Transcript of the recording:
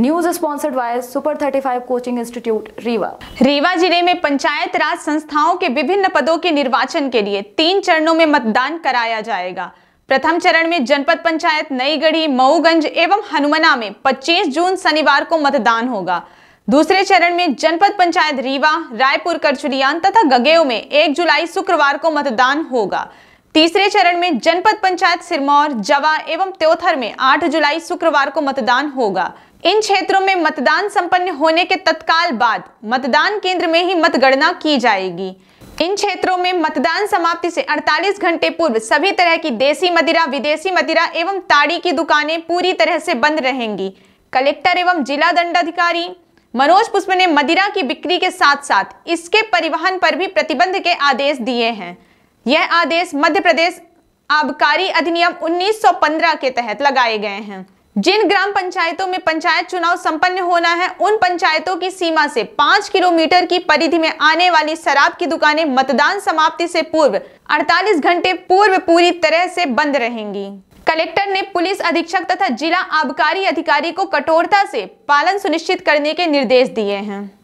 news sponsored by super 35 coaching institute Rewa Rewa जिले में पंचायत राज संस्थाओं के विभिन्न पदों के निर्वाचन के लिए तीन चरणों में मतदान कराया जाएगा प्रथम चरण में जनपद पंचायत नई गढ़ी मऊगंज एवं हनुमना में 25 जून शनिवार को मतदान होगा दूसरे चरण में जनपद पंचायत रीवा रायपुर करचुलियान तथा गगेव में 1 जुलाई शुक्रवार को मतदान होगा तीसरे चरण में जनपद पंचायत सिरमौर जवा एवं त्योथर में 8 जुलाई शुक्रवार को मतदान होगा इन क्षेत्रों में मतदान संपन्न होने के तत्काल बाद मतदान केंद्र में ही मतगणना की जाएगी इन क्षेत्रों में मतदान समाप्ति से 48 घंटे पूर्व सभी तरह की देसी मदिरा विदेशी मदिरा एवं ताड़ी की दुकानें पूरी तरह से बंद रहेंगी कलेक्टर एवं जिला दंडाधिकारी मनोज पुष्प ने मदिरा की बिक्री के साथ साथ इसके परिवहन पर भी प्रतिबंध के आदेश दिए हैं यह आदेश मध्य प्रदेश आबकारी अधिनियम 1915 के तहत लगाए गए हैं जिन ग्राम पंचायतों में पंचायत चुनाव संपन्न होना है उन पंचायतों की सीमा से पाँच किलोमीटर की परिधि में आने वाली शराब की दुकानें मतदान समाप्ति से पूर्व 48 घंटे पूर्व पूरी तरह से बंद रहेंगी कलेक्टर ने पुलिस अधीक्षक तथा जिला आबकारी अधिकारी को कठोरता से पालन सुनिश्चित करने के निर्देश दिए हैं